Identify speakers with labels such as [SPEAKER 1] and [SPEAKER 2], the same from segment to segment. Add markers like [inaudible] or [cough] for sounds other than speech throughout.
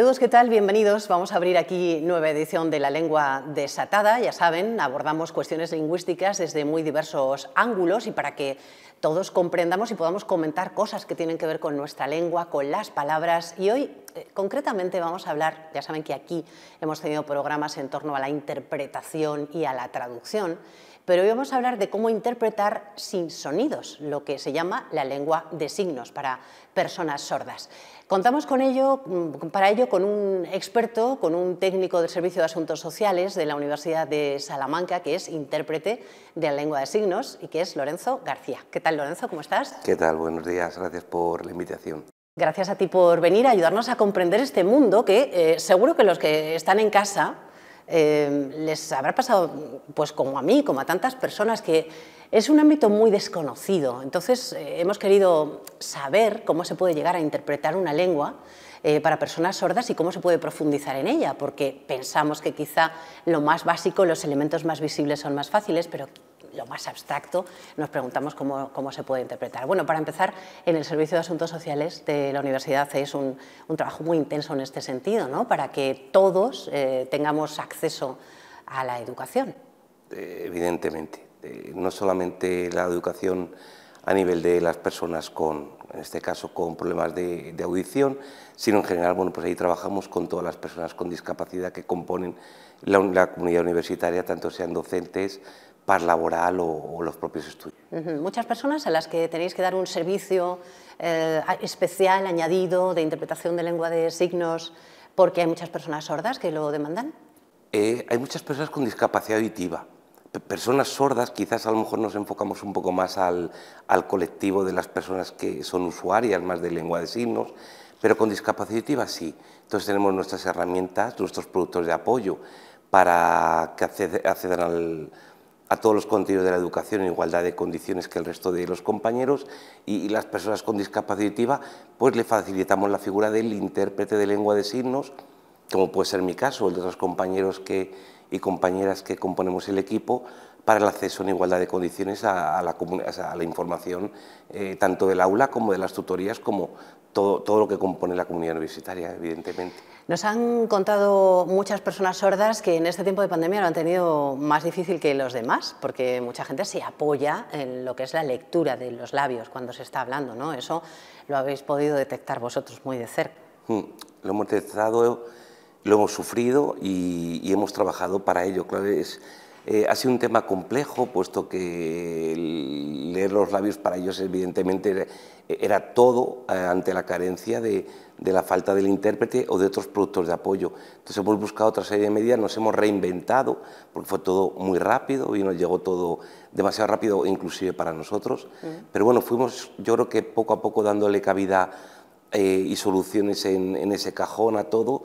[SPEAKER 1] Saludos, ¿qué tal? Bienvenidos. Vamos a abrir aquí nueva edición de La Lengua Desatada. Ya saben, abordamos cuestiones lingüísticas desde muy diversos ángulos y para que todos comprendamos y podamos comentar cosas que tienen que ver con nuestra lengua, con las palabras. Y hoy eh, concretamente vamos a hablar, ya saben que aquí hemos tenido programas en torno a la interpretación y a la traducción pero hoy vamos a hablar de cómo interpretar sin sonidos, lo que se llama la lengua de signos para personas sordas. Contamos con ello, mm, para ello con un experto, con un técnico del Servicio de Asuntos Sociales de la Universidad de Salamanca, que es intérprete de la lengua de signos y que es Lorenzo García. ¿Qué tal, Lorenzo? ¿Cómo estás?
[SPEAKER 2] ¿Qué tal? Buenos días. Gracias por la invitación.
[SPEAKER 1] Gracias a ti por venir a ayudarnos a comprender este mundo que eh, seguro que los que están en casa Em, les habrá pasado, pues como a mí, como a tantas personas, que es un ámbito muy desconocido. Entonces, eh, hemos querido saber cómo se puede llegar a interpretar una lengua eh, para personas sordas y cómo se puede profundizar en ella, porque pensamos que quizá lo más básico, los elementos más visibles son más fáciles, pero lo más abstracto, nos preguntamos cómo, se puede interpretar. Bueno, para empezar, en el Servicio de Asuntos Sociales de la Universidad es un, trabajo muy intenso en este sentido, ¿no? para que todos eh, tengamos acceso a la educación.
[SPEAKER 2] Eh, evidentemente, eh, no solamente la educación a nivel de las personas con, en este caso, con problemas de, audición, sino en general, bueno, pues ahí trabajamos con todas las personas con discapacidad que componen la comunidad universitaria, tanto sean docentes laboral o, los propios estudios.
[SPEAKER 1] Muchas personas a las que tenéis que dar un servicio eh, especial, añadido, de interpretación de lengua de signos, porque hay muchas personas sordas que lo demandan.
[SPEAKER 2] Eh, hay muchas personas con discapacidad auditiva. Personas sordas, quizás a lo mejor nos enfocamos un poco más al, al colectivo de las personas que son usuarias más de lengua de signos, pero con discapacidad auditiva sí. Entonces tenemos nuestras herramientas, nuestros productos de apoyo para que accedan al, a todos los contenidos de la educación en igualdad de condiciones que el resto de los compañeros y, las personas con discapacidad pues le facilitamos la figura del intérprete de lengua de signos, como puede ser mi caso, el de los compañeros y compañeras que componemos el equipo, para el acceso en igualdad de condiciones a, la, a la, información eh, tanto del aula como de las tutorías, como todo, todo, lo que compone la comunidad universitaria, evidentemente.
[SPEAKER 1] Nos han contado muchas personas sordas que en este tiempo de pandemia lo han tenido más difícil que los demás, porque mucha gente se apoya en lo que es la lectura de los labios cuando se está hablando, ¿no? Eso lo habéis podido detectar vosotros muy de cerca.
[SPEAKER 2] Mm, lo hemos detectado, lo hemos sufrido y, hemos trabajado para ello. Claro, es, eh, ha sido un tema complejo, puesto que leer los labios para ellos evidentemente era todo eh, ante la carencia de, la falta del intérprete o de otros productos de apoyo. Entonces hemos buscado otra serie de medidas, nos hemos reinventado, porque fue todo muy rápido y nos llegó todo demasiado rápido inclusive para nosotros. Mm. Pero bueno, fuimos yo creo que poco a poco dándole cabida eh, y soluciones en, ese cajón a todo,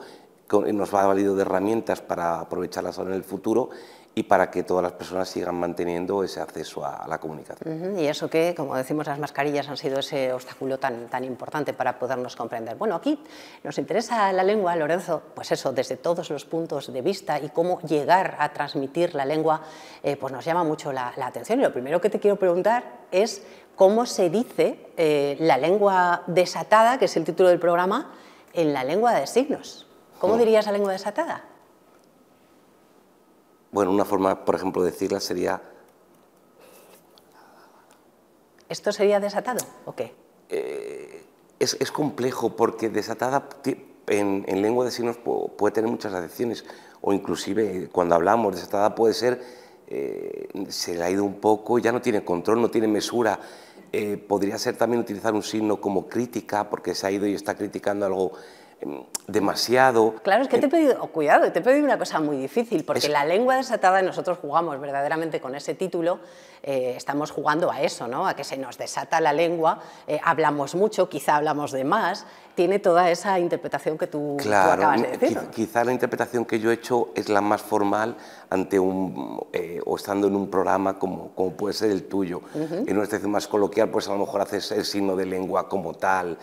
[SPEAKER 2] nos va valido de herramientas para aprovecharlas ahora en el futuro y para que todas las personas sigan manteniendo ese acceso a, la comunicación.
[SPEAKER 1] Y eso que, como decimos, las mascarillas han sido ese obstáculo tan, tan importante para podernos comprender. Bueno, aquí nos interesa la lengua, Lorenzo, pues eso, desde todos los puntos de vista y cómo llegar a transmitir la lengua, eh, pues nos llama mucho la, atención. Y lo primero que te quiero preguntar es cómo se dice eh, la lengua desatada, que es el título del programa, en la lengua de signos. ¿Cómo dirías la lengua desatada?
[SPEAKER 2] Bueno, una forma, por ejemplo, de decirla sería...
[SPEAKER 1] ¿Esto sería desatado o qué?
[SPEAKER 2] Eh, es, complejo porque desatada en, lengua de signos puede tener muchas acepciones o inclusive eh, cuando hablamos desatada puede ser eh, se le ha ido un poco, ya no tiene control, no tiene mesura. podría ser también utilizar un signo como crítica porque se ha ido y está criticando algo em, demasiado.
[SPEAKER 1] Claro, es que te he eh, pedido, oh, cuidado, te he pedido una cosa muy difícil, porque la lengua desatada nosotros jugamos verdaderamente con ese título, eh, estamos jugando a eso, ¿no? A que se nos desata la lengua, eh, hablamos mucho, quizá hablamos de más, tiene toda esa interpretación que tú, claro, acabas de decir.
[SPEAKER 2] quizá la interpretación que yo he hecho es la más formal ante un, eh, o estando en un programa como, como puede ser el tuyo. En una especie más coloquial, pues a lo mejor haces el signo de lengua como tal.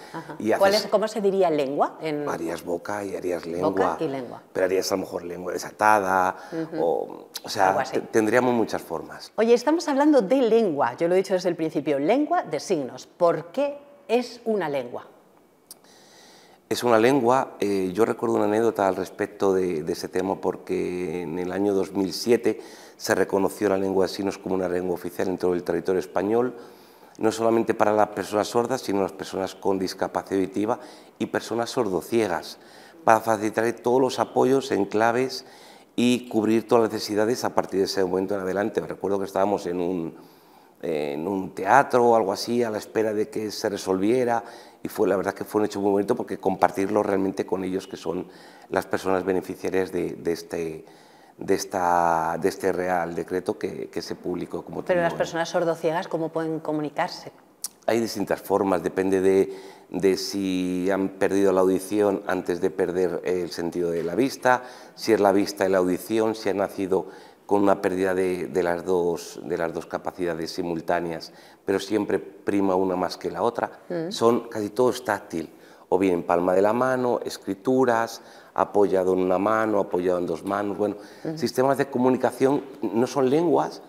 [SPEAKER 2] ¿Cuál
[SPEAKER 1] ¿Cómo se diría lengua? En... Harías
[SPEAKER 2] boca y harías lengua. Boca y lengua. Pero harías a lo mejor lengua desatada, o sea, tendríamos muchas formas.
[SPEAKER 1] Oye, estamos hablando de lengua, yo lo he dicho desde el principio, lengua de signos. ¿Por qué es una lengua?
[SPEAKER 2] Es una lengua, eh, yo recuerdo una anécdota al respecto de, ese tema porque en el año 2007 se reconoció la lengua de signos como una lengua oficial en todo el territorio español, no solamente para las personas sordas, sino las personas con discapacidad auditiva y personas sordociegas, para facilitar todos los apoyos en claves y cubrir todas las necesidades a partir de ese momento en adelante. Recuerdo que estábamos en en un teatro o algo así, a la espera de que se resolviera y fue la verdad que fue un hecho muy bonito porque compartirlo realmente con ellos que son las personas beneficiarias de, este de, esta, de este real decreto que, se publicó. Como Pero las
[SPEAKER 1] personas sordociegas, ¿cómo pueden comunicarse?
[SPEAKER 2] Hay distintas formas, depende de, si han perdido la audición antes de perder el sentido de la vista, si es la vista y la audición, si ha nacido con una pérdida de, las dos, de las dos capacidades simultáneas, pero siempre prima una más que la otra. Mm. Son, casi todo estático, o bien palma de la mano, escrituras, apoyado en una mano, apoyado en dos manos. Bueno, mm. sistemas de comunicación no son lenguas,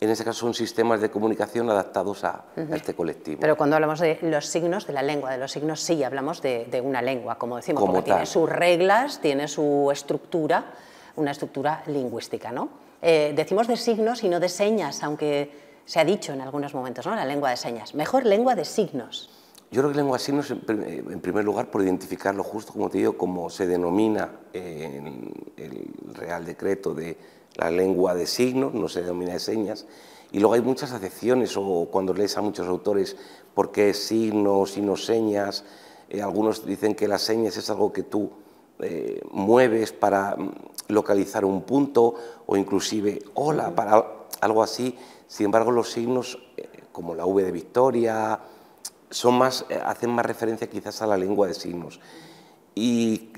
[SPEAKER 2] en ese caso son sistemas de comunicación adaptados a, este colectivo.
[SPEAKER 1] Pero cuando hablamos de los signos de la lengua, de los signos sí hablamos de, una lengua, como decimos, como tiene sus reglas, tiene su estructura, una estructura lingüística, ¿no? Eh, decimos de signos y no de señas, aunque se ha dicho en algunos momentos, ¿no? La lengua de señas. Mejor lengua de signos.
[SPEAKER 2] Yo creo que lengua de signos, eh, en primer lugar, por identificarlo justo, como te digo, como se denomina en el Real Decreto de la lengua de signos, no se denomina de señas, y luego hay muchas acepciones, o cuando lees a muchos autores, por qué signos, y no señas, eh, algunos dicen que las señas es algo que tú eh, mueves para mm, localizar un punto o inclusive hola para algo así. Sin embargo, los signos eh, como la V de Victoria eh, hacen más referencia quizás a la lengua de signos. Y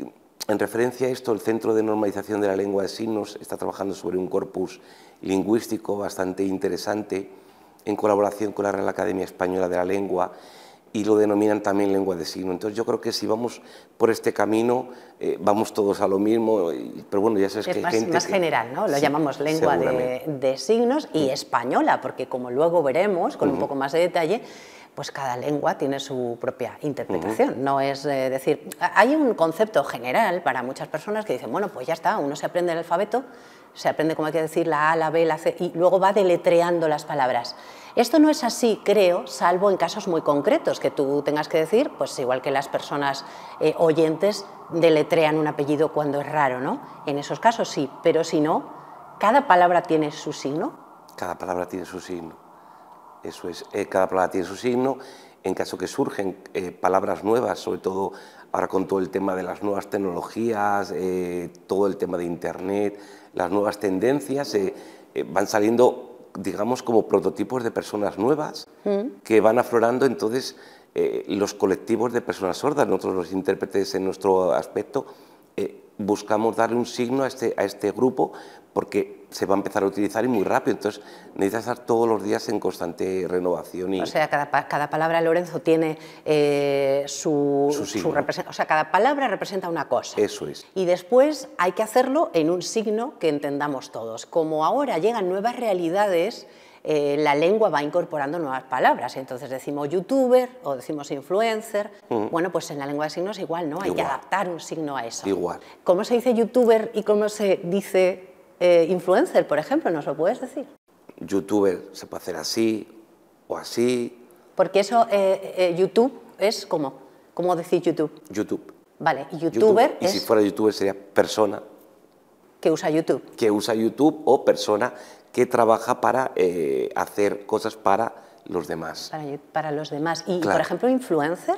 [SPEAKER 2] en referencia a esto, el Centro de Normalización de la Lengua de Signos está trabajando sobre un corpus lingüístico bastante interesante en colaboración con la Real Academia Española de la Lengua y lo denominan también lengua de signo. Entonces yo creo que si vamos por este camino, eh, vamos todos a lo mismo, pero bueno, ya sabes que... es gente más general, ¿no? Lo llamamos lengua de,
[SPEAKER 1] de, signos y española, porque como luego veremos con un poco más de detalle, pues cada lengua tiene su propia interpretación. No es eh, decir, hay un concepto general para muchas personas que dicen, bueno, pues ya está, uno se aprende el alfabeto, se aprende como hay que decir la A, la B, la C, y luego va deletreando las palabras. Esto no es así, creo, salvo en casos muy concretos que tú tengas que decir, pues igual que las personas eh, oyentes deletrean un apellido cuando es raro, ¿no? En esos casos sí, pero si no, cada palabra tiene su signo.
[SPEAKER 2] Cada palabra tiene su signo. Eso es, eh, cada palabra tiene su signo. En caso que surgen eh, palabras nuevas, sobre todo ahora con todo el tema de las nuevas tecnologías, todo el tema de Internet, las nuevas tendencias, van saliendo digamos, como prototipos de personas nuevas mm. que van aflorando entonces eh, los colectivos de personas sordas. Nosotros los intérpretes en nuestro aspecto eh, buscamos darle un signo a este, a este grupo porque se va a empezar a utilizar y muy rápido. Entonces, necesitas estar todos los días en constante renovación. Y... O sea,
[SPEAKER 1] cada, cada palabra, Lorenzo, tiene eh, su, su, su O sea, cada palabra representa una cosa. Eso es. Y después hay que hacerlo en un signo que entendamos todos. Como ahora llegan nuevas realidades eh, la lengua va incorporando nuevas palabras. Entonces decimos youtuber o decimos influencer. Mm. Bueno, pues en la lengua de signos igual, ¿no? Hay que adaptar un signo a eso. Igual. ¿Cómo se dice youtuber y cómo se dice eh, influencer, por ejemplo? ¿Nos lo puedes decir?
[SPEAKER 2] Youtuber se puede hacer así o así.
[SPEAKER 1] Porque eso, eh, YouTube es como, ¿cómo decir YouTube? YouTube. Vale,
[SPEAKER 2] youtuber Y si fuera youtuber sería persona.
[SPEAKER 1] Que usa YouTube.
[SPEAKER 2] Que usa YouTube o persona que trabaja para eh, hacer cosas para los demás.
[SPEAKER 1] Para, los demás. ¿Y, por ejemplo, influencer?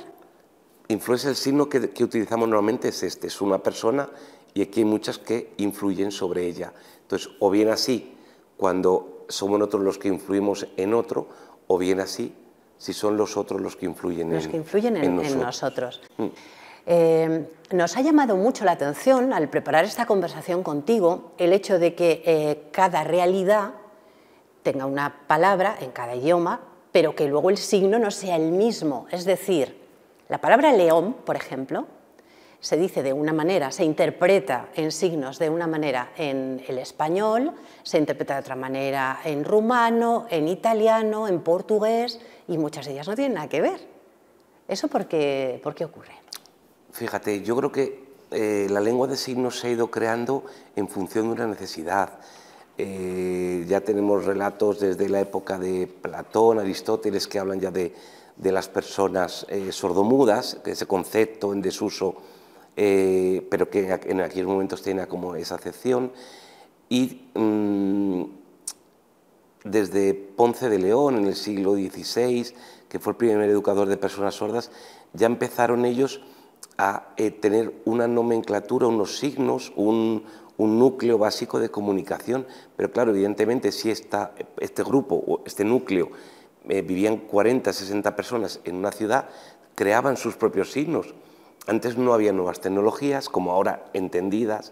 [SPEAKER 2] Influencer, el signo que, utilizamos normalmente es este, es una persona y aquí hay muchas que influyen sobre ella. Entonces, o bien así, cuando somos nosotros los que influimos en otro, o bien así, si son los otros los que influyen, los en, que influyen en,
[SPEAKER 1] nosotros. Mm. Eh, nos ha llamado mucho la atención al preparar esta conversación contigo el hecho de que eh, cada realidad tenga una palabra en cada idioma, pero que luego el signo no sea el mismo. Es decir, la palabra león, por ejemplo, se dice de una manera, se interpreta en signos de una manera en el español, se interpreta de otra manera en rumano, en italiano, en portugués, y muchas de ellas no tienen nada que ver. ¿Eso por qué ocurre?
[SPEAKER 2] Fíjate, yo creo que eh, la lengua de signos se ha ido creando en función de una necesidad. Eh, ya tenemos relatos desde la época de Platón, Aristóteles, que hablan ya de, las personas eh, sordomudas, ese concepto en desuso, pero que en aquellos momentos tenía como esa acepción. Y mm, desde Ponce de León, en el siglo XVI, que fue el primer educador de personas sordas, ya empezaron ellos a eh, tener una nomenclatura, unos signos, un, núcleo básico de comunicación. Pero claro, evidentemente, si este grupo o este núcleo eh, vivían 40, 60 personas en una ciudad, creaban sus propios signos. Antes no había nuevas tecnologías, como ahora entendidas,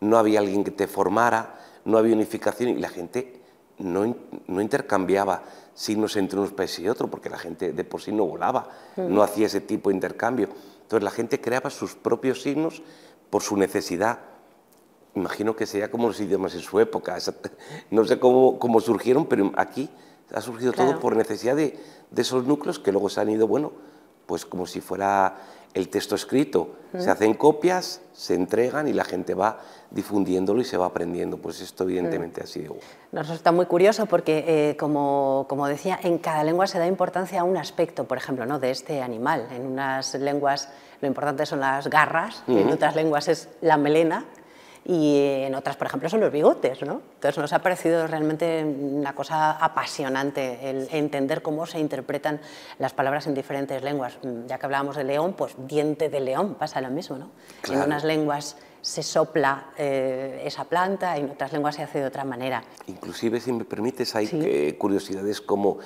[SPEAKER 2] no había alguien que te formara, no había unificación y la gente no, intercambiaba signos entre unos países y otros, porque la gente de por sí no volaba, mm. no hacía ese tipo de intercambio. Entonces la gente creaba sus propios signos por su necesidad. Imagino que sería como los idiomas en su época. [laughs] No sé cómo, cómo surgieron, pero aquí ha surgido todo por necesidad de, esos núcleos que luego se han ido, bueno, pues como si fuera el texto escrito. Se hacen copias, se entregan y la gente va difundiéndolo y se va aprendiendo. Pues esto evidentemente ha sido...
[SPEAKER 1] Nos está muy curioso porque, eh, como, como, decía, en cada lengua se da importancia a un aspecto, por ejemplo, ¿no? de este animal. En unas lenguas lo importante son las garras, y en otras lenguas es la melena y en otras, por ejemplo, son los bigotes. ¿no? Entonces nos ha parecido realmente una cosa apasionante el entender cómo se interpretan las palabras en diferentes lenguas. Mm, ya que hablábamos de león, pues diente de león pasa lo mismo. ¿no? En unas lenguas se sopla eh, esa planta, en otras lenguas se hace de otra manera.
[SPEAKER 2] Inclusive, si me permites, hay eh, curiosidades como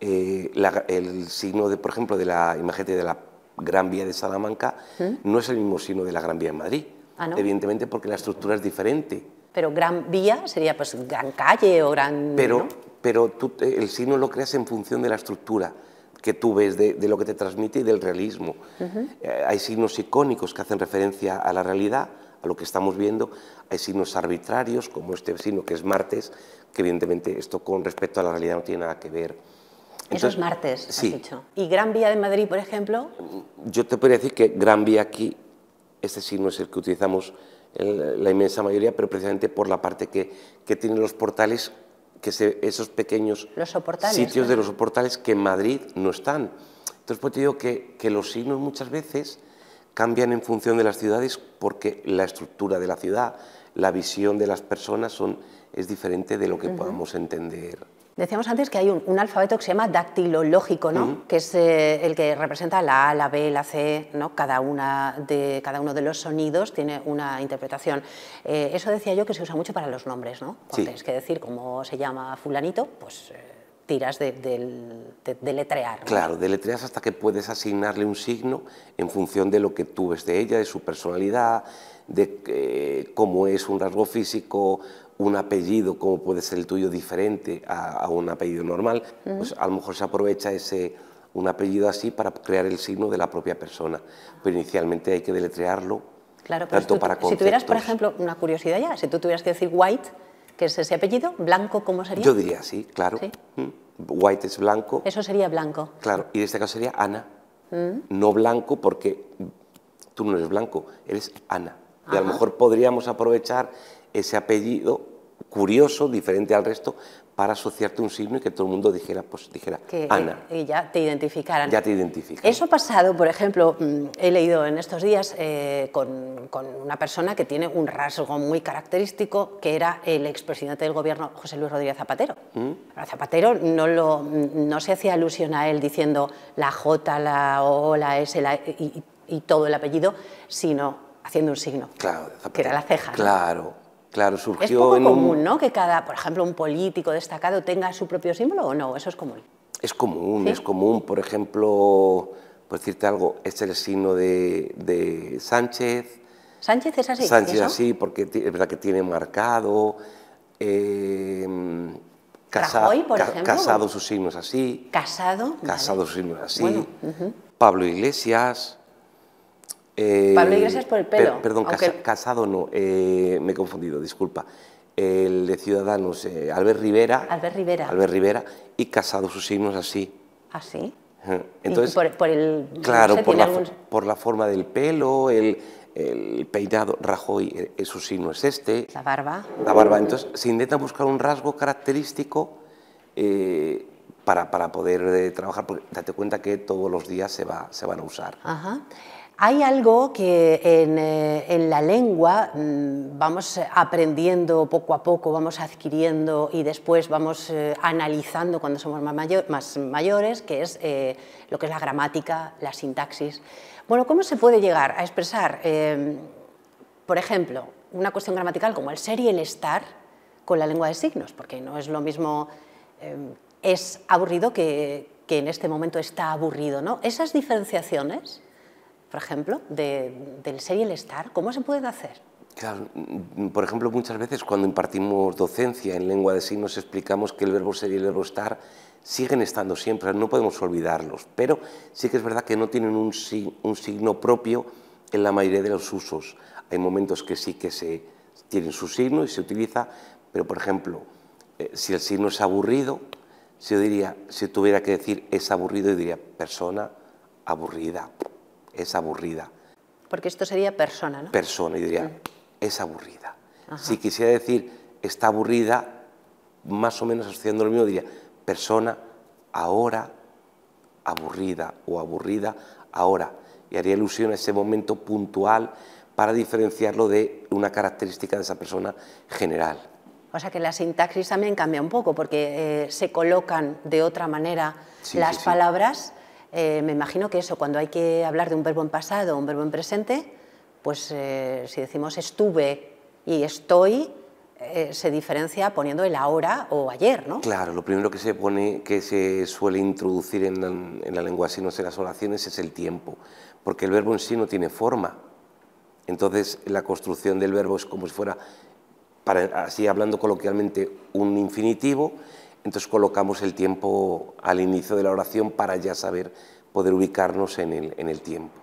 [SPEAKER 2] eh, el signo, de, por ejemplo, de la, imagen de la Gran Vía de Salamanca, ¿Mm? no es el mismo signo de la Gran Vía de Madrid. Ah, evidentemente porque la estructura es diferente.
[SPEAKER 1] Pero gran vía sería pues gran
[SPEAKER 2] calle o gran... Pero, pero tú, el signo lo creas en función de la estructura que tú ves, de, lo que te transmite y del realismo. Eh, hay signos icónicos que hacen referencia a la realidad, a lo que estamos viendo. Hay signos arbitrarios, como este signo que es martes, que evidentemente esto con respecto a la realidad no tiene nada que ver. ...esos Eso es martes,
[SPEAKER 1] sí. ¿Y Gran Vía de Madrid, por ejemplo?
[SPEAKER 2] Yo te podría decir que Gran Vía aquí este signo es el que utilizamos la inmensa mayoría, pero precisamente por la parte que, tienen los portales, que esos pequeños sitios de los portales que en Madrid no están. Entonces, pues te digo que, los signos muchas veces cambian en función de las ciudades porque la estructura de la ciudad, la visión de las personas son, es diferente de lo que podamos entender.
[SPEAKER 1] Decíamos antes que hay un, alfabeto que se llama dactilológico, ¿no? que es eh, el que representa la A, la B, la C, ¿no? cada, una de, cada uno de los sonidos tiene una interpretación. Eh, eso decía yo que se usa mucho para los nombres, ¿no? tienes que decir cómo se llama fulanito, pues eh, tiras de, de, de letrear.
[SPEAKER 2] Claro, deletreas hasta que puedes asignarle un signo en función de lo que tú ves de ella, de su personalidad, de cómo es un rasgo físico un apellido como puede ser el tuyo diferente a, un apellido normal, pues a lo mejor se aprovecha ese un apellido así para crear el signo de la propia persona. Pero inicialmente hay que deletrearlo.
[SPEAKER 1] Claro, pero tanto si, para si tuvieras, por ejemplo, una curiosidad ya, si tú tuvieras que decir White, que es ese apellido, blanco, ¿cómo sería? Yo diría
[SPEAKER 2] sí, claro. Mm. White es blanco. Eso
[SPEAKER 1] sería blanco.
[SPEAKER 2] Claro, y en este caso sería Ana. Mm. No blanco porque tú no eres blanco, eres Ana. Y a lo mejor podríamos aprovechar ese apellido curioso, diferente al resto, para asociarte un signo y que todo el mundo dijera, pues dijera, que, eh, Ana.
[SPEAKER 1] Y ya te identificaran. Ya te
[SPEAKER 2] identifican. Eso
[SPEAKER 1] ha pasado, por ejemplo, mm, he leído en estos días eh, con, una persona que tiene un rasgo muy característico, que era el expresidente del gobierno, José Luis Rodríguez Zapatero. ¿Mm? Zapatero no, lo, no se hacía alusión a él diciendo la J, la O, la S la, e, y, y todo el apellido, sino haciendo un signo. Claro, Que era la ceja.
[SPEAKER 2] Claro. Claro, surgió es poco común,
[SPEAKER 1] ¿no? Que cada, por ejemplo, un político destacado tenga su propio símbolo o no, eso es común.
[SPEAKER 2] Es común, es común. Por ejemplo, por decirte algo, es el signo de, Sánchez.
[SPEAKER 1] Sánchez es así. Sánchez es así,
[SPEAKER 2] porque es verdad que tiene marcado. Eh, por Casado sus signos así.
[SPEAKER 1] Casado.
[SPEAKER 2] Casado sus signos así. Pablo Iglesias. Eh, Pablo Iglesias por el pelo. perdón, casado no, eh, me he confundido, disculpa. El de Ciudadanos, eh, Albert Rivera.
[SPEAKER 1] Albert Rivera. Albert
[SPEAKER 2] Rivera y casado sus signos así. ¿Así? ¿Ah, Entonces,
[SPEAKER 1] por, el, claro, por,
[SPEAKER 2] la, forma del pelo, el, peinado, Rajoy, su signo es este. La barba. La barba. Entonces, se intenta buscar un rasgo característico para, para, poder trabajar, porque date cuenta que todos los días se va, se van a usar.
[SPEAKER 1] Ajá. Hay algo que en, eh, la lengua mm, vamos aprendiendo poco a poco, vamos adquiriendo y después vamos eh, analizando cuando somos más, mayores, que es eh, lo que es la gramática, la sintaxis. Bueno, ¿cómo se puede llegar a expresar, por ejemplo, una cuestión gramatical como el ser y el estar con la lengua de signos? Porque no es lo mismo es aburrido que, que en este momento está aburrido, ¿no? Esas diferenciaciones por ejemplo, del ser y el estar? ¿Cómo se pueden hacer?
[SPEAKER 2] Mm, mm, por ejemplo, muchas veces cuando impartimos docencia en lengua de signos explicamos que el verbo ser y el verbo estar siguen estando siempre, no podemos olvidarlos, pero sí que es verdad que no tienen un, signo propio en la mayoría de los usos. Hay momentos que sí que se tienen su signo y se utiliza, pero por ejemplo, eh, si el signo es aburrido, yo diría, si tuviera que decir es aburrido, yo diría persona aburrida es aburrida.
[SPEAKER 1] Porque esto sería persona, ¿no?
[SPEAKER 2] Persona, y diría, mm. es aburrida. Si quisiera decir, está aburrida, más o menos asociando lo mismo, diría, persona, ahora, aburrida o aburrida, ahora. Y haría alusión a ese momento puntual para diferenciarlo de una característica de esa persona general.
[SPEAKER 1] O sea que la sintaxis también cambia un poco porque eh, se colocan de otra manera las palabras eh, me imagino que eso, cuando hay que hablar de un verbo en pasado o un verbo en presente, pues eh, si decimos estuve y estoy, eh, se diferencia poniendo el ahora o ayer, ¿no?
[SPEAKER 2] Claro, lo primero que se pone, que se suele introducir en la, lengua sino en las oraciones es el tiempo, porque el verbo en sí no tiene forma. Entonces la construcción del verbo es como si fuera, así hablando coloquialmente, un infinitivo entonces colocamos el tiempo al inicio de la oración para ya saber poder ubicarnos en el, en el tiempo.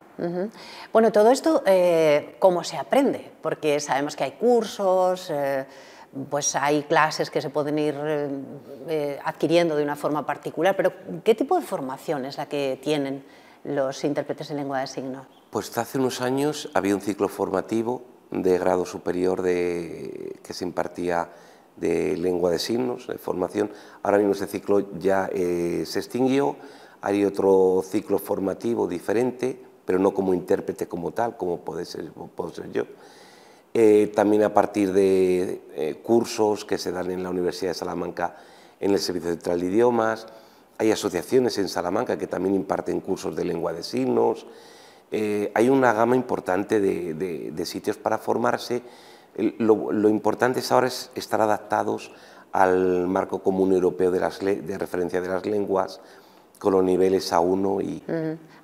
[SPEAKER 1] Bueno, todo esto, eh, ¿cómo se aprende? Porque sabemos que hay cursos, eh, pues hay clases que se pueden ir eh, adquiriendo de una forma particular, pero ¿qué tipo de formación es la que tienen los intérpretes en lengua de signos?
[SPEAKER 2] Pues hace unos años había un ciclo formativo de grado superior de, que se impartía de lengua de signos, de formación. Ahora mismo ese ciclo ya eh, se extinguió, hay otro ciclo formativo diferente, pero no como intérprete como tal, como puede ser, puedo ser yo. Eh, también a partir de eh, cursos que se dan en la Universidad de Salamanca en el Servicio Central de Idiomas, hay asociaciones en Salamanca que también imparten cursos de lengua de signos, hay una gama importante de, de sitios para formarse lo, importante es ahora es estar adaptados al marco común europeo de, las de referencia de las lenguas, con los niveles A1 y...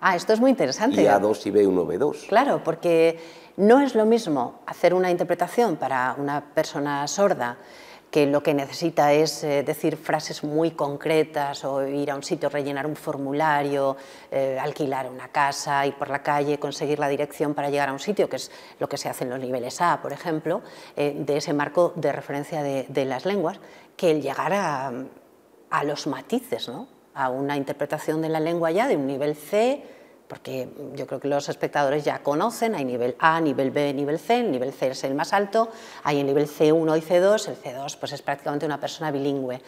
[SPEAKER 1] Ah, esto es muy interesante. Y A2
[SPEAKER 2] y B1, B2. Claro, porque no es
[SPEAKER 1] lo mismo hacer una interpretación para una persona sorda que lo que necesita es eh, decir frases muy concretas o ir a un sitio, rellenar un formulario, eh, alquilar una casa, ir por la calle, conseguir la dirección para llegar a un sitio, que es lo que se hace en los niveles A, por ejemplo, eh, de ese marco de referencia de, las lenguas, que el llegar a, a los matices, ¿no? a una interpretación de la lengua ya de un nivel C, porque yo creo que los espectadores ya conocen, hay nivel A, nivel B, nivel C, el nivel C es el más alto, hay el nivel C1 y C2, el C2 pues es prácticamente una persona bilingüe.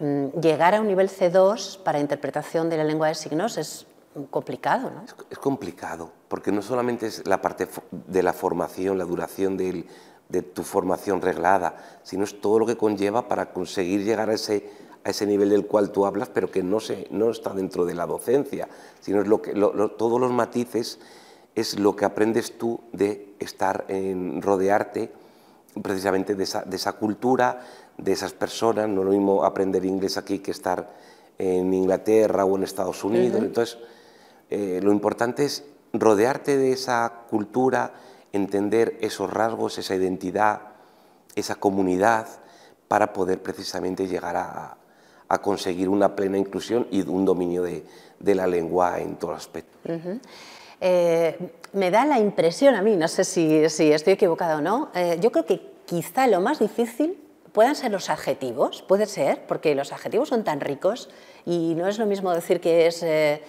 [SPEAKER 1] Mm, llegar a un nivel C2 para interpretación de la lengua de signos es complicado, ¿no?
[SPEAKER 2] Es complicado, porque no solamente es la parte de la formación, la duración de tu formación reglada, sino es todo lo que conlleva para conseguir llegar a ese a ese nivel del cual tú hablas, pero que no, no está dentro de la docencia, sino es lo que, todos los matices es lo que aprendes tú de estar en rodearte precisamente de esa, cultura, de esas personas, no es lo mismo aprender inglés aquí que estar en Inglaterra o en Estados Unidos. Entonces, eh, lo importante es rodearte de esa cultura, entender esos rasgos, esa identidad, esa comunidad, para poder precisamente llegar a, a conseguir una plena inclusión y un dominio de, de la lengua en todo aspecto.
[SPEAKER 1] Eh, me da la impresión a mí, no sé si, si estoy equivocada o no, eh, yo creo que quizá lo más difícil puedan ser los adjetivos, puede ser, porque los adjetivos son tan ricos y no es lo mismo decir que es, eh,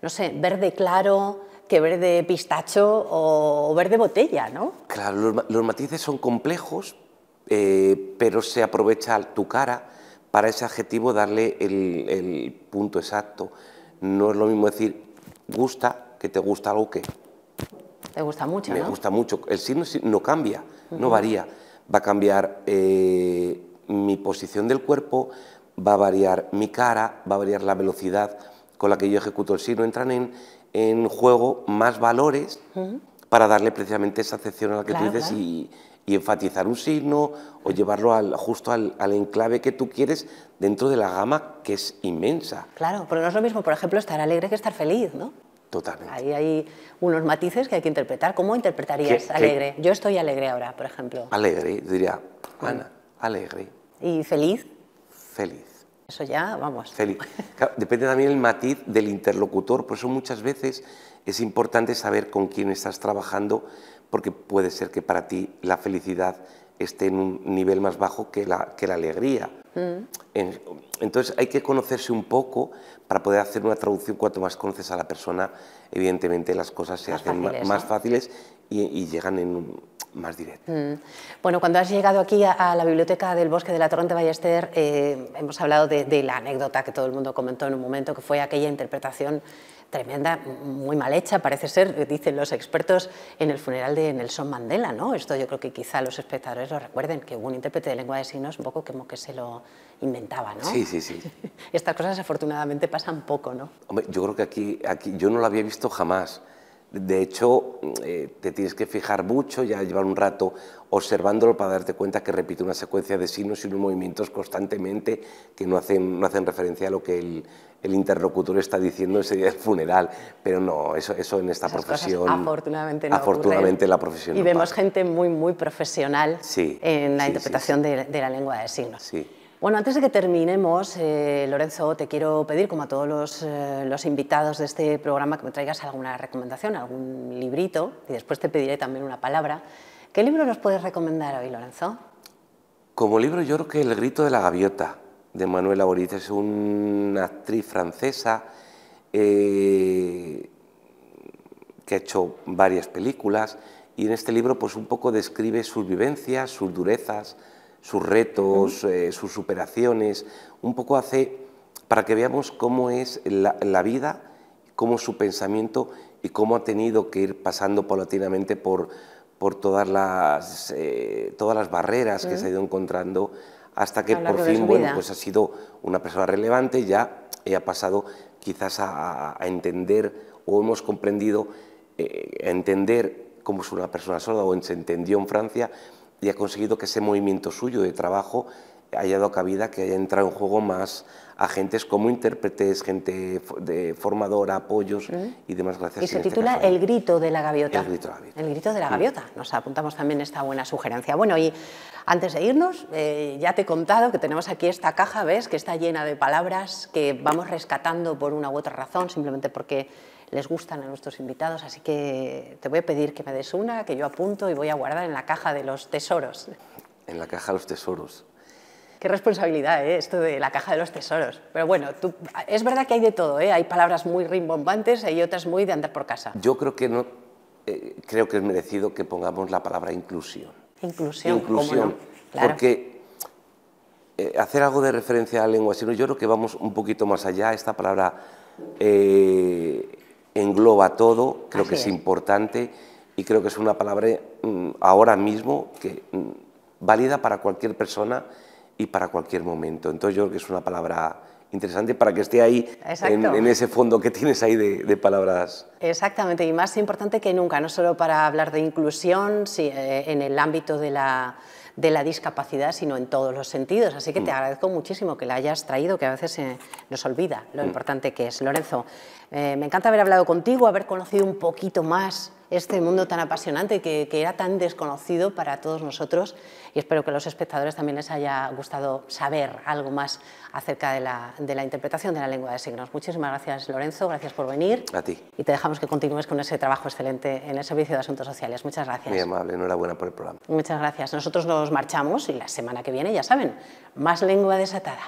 [SPEAKER 1] no sé, verde claro, que verde pistacho o verde botella, ¿no?
[SPEAKER 2] Claro, los, los matices son complejos, pero se aprovecha tu cara, para ese adjetivo darle el, punto exacto. No es lo mismo decir gusta que te gusta algo que.
[SPEAKER 1] Te gusta mucho, Me gusta
[SPEAKER 2] mucho. El signo no cambia, no varía. Va a cambiar eh, mi posición del cuerpo, va a variar mi cara, va a variar la velocidad con la que yo ejecuto el signo. Entran en, en juego más valores para darle precisamente esa acepción a la que tú dices y y enfatizar un signo o llevarlo justo al, enclave que tú quieres dentro de la gama que es inmensa.
[SPEAKER 1] Claro, pero no es lo mismo, por ejemplo, estar alegre que estar feliz, ¿no? Totalmente. Ahí hay unos matices que hay que interpretar. ¿Cómo interpretarías alegre? Yo estoy alegre ahora, por ejemplo.
[SPEAKER 2] Alegre, diría, ah. Ana, alegre.
[SPEAKER 1] ¿Y feliz? Feliz. Eso ya, vamos.
[SPEAKER 2] Feliz. depende también el matiz del interlocutor, por eso muchas veces es importante saber con quién estás trabajando porque puede ser que para ti la felicidad esté en un nivel más bajo que la, que la alegría. Mm. entonces hay que conocerse un poco para poder hacer una traducción. Cuanto más conoces a la persona, evidentemente las cosas se hacen más, fáciles y, llegan en un, más directo.
[SPEAKER 1] Mm. Bueno, cuando has llegado aquí a, la biblioteca del Bosque de la Torrente Ballester, eh, hemos hablado de, de la anécdota que todo el mundo comentó en un momento, que fue aquella interpretación tremenda, muy mal hecha, parece ser, dicen los expertos, en el funeral de Nelson Mandela. ¿no? Esto yo creo que quizá los espectadores lo recuerden, que un intérprete de lengua de signos un poco como que se lo inventaba. ¿no? Sí, sí, sí. [laughs] Estas cosas afortunadamente pasan poco. ¿no?
[SPEAKER 2] Hombre, yo creo que aquí, aquí yo no lo había visto jamás. De hecho, eh, te tienes que fijar mucho, ya llevar un rato observándolo para darte cuenta que repite una secuencia de signos y unos movimientos constantemente que no hacen, no hacen referencia a lo que el, interlocutor está diciendo ese día del funeral. Pero no, eso, eso en esta profesión. afortunadamente
[SPEAKER 1] no Afortunadamente la profesión. Y vemos gente muy, muy profesional
[SPEAKER 2] en
[SPEAKER 1] la interpretación de, la lengua de signos. Sí. Bueno, antes de que terminemos, eh, Lorenzo, te quiero pedir, como a todos eh, los, invitados de este programa, que me traigas alguna recomendación, algún librito, y después te pediré también una palabra. ¿Qué libro nos puedes recomendar hoy, Lorenzo?
[SPEAKER 2] Como libro, yo creo que El grito de la gaviota, de Manuela Oriz. Es una actriz francesa eh, que ha hecho varias películas y en este libro pues un poco describe sus vivencias, sus durezas, sus retos, eh, sus superaciones, un poco hace para que veamos cómo es la, vida, cómo su pensamiento y cómo ha tenido que ir pasando paulatinamente por, por todas, las, eh, todas las barreras que se ha ido encontrando hasta que por fin bueno, pues ha sido una persona relevante, ya ha pasado quizás a, entender o hemos comprendido, eh, ...a entender cómo es una persona sorda o se entendió en Francia y ha conseguido que ese movimiento suyo de trabajo haya dado cabida que haya entrado en juego más agentes como intérpretes, gente de formadora, apoyos y demás. Gracias. Y se titula El
[SPEAKER 1] grito de la gaviota. El grito de la gaviota. El grito de la mm. gaviota. Nos apuntamos también esta buena sugerencia. Bueno, y antes de irnos, eh, ya te he contado que tenemos aquí esta caja, ¿ves? Que está llena de palabras que vamos rescatando por una u otra razón, simplemente porque les gustan a nuestros invitados, así que te voy a pedir que me des una, que yo apunto y voy a guardar en la caja de los tesoros.
[SPEAKER 2] En la caja de los tesoros
[SPEAKER 1] responsabilidad ¿eh? esto de la caja de los tesoros. Pero bueno, es verdad que hay de todo, ¿eh? hay palabras muy rimbombantes ...hay otras muy de andar por casa.
[SPEAKER 2] Yo creo que, no, eh, creo que es merecido que pongamos la palabra inclusión. Inclusión, inclusión Porque hacer algo de referencia a la lengua, sino yo creo que vamos un poquito más allá. Esta palabra engloba todo, creo que es, importante y creo que es una palabra mm, ahora mismo que mm, válida para cualquier persona y para cualquier momento. Entonces yo creo que es una palabra interesante para que esté ahí en, ese fondo que tienes ahí de, palabras.
[SPEAKER 1] Exactamente, y más importante que nunca, no solo para hablar de inclusión si, eh, en el ámbito de la, de la discapacidad, sino en todos los sentidos. Así que te mm. agradezco muchísimo que la hayas traído, que a veces nos olvida lo mm. importante que es. Lorenzo, eh, me encanta haber hablado contigo, haber conocido un poquito más este mundo tan apasionante que, era tan desconocido para todos nosotros y espero que a los espectadores también les haya gustado saber algo más acerca de la, de la interpretación de la lengua de signos. Muchísimas gracias Lorenzo, gracias por venir. A ti. Y te dejamos que continúes con ese trabajo excelente en el Servicio de Asuntos Sociales. Muchas gracias. Muy
[SPEAKER 2] amable, enhorabuena por el programa.
[SPEAKER 1] Muchas gracias. Nosotros nos marchamos y la semana que viene, ya saben, más lengua desatada.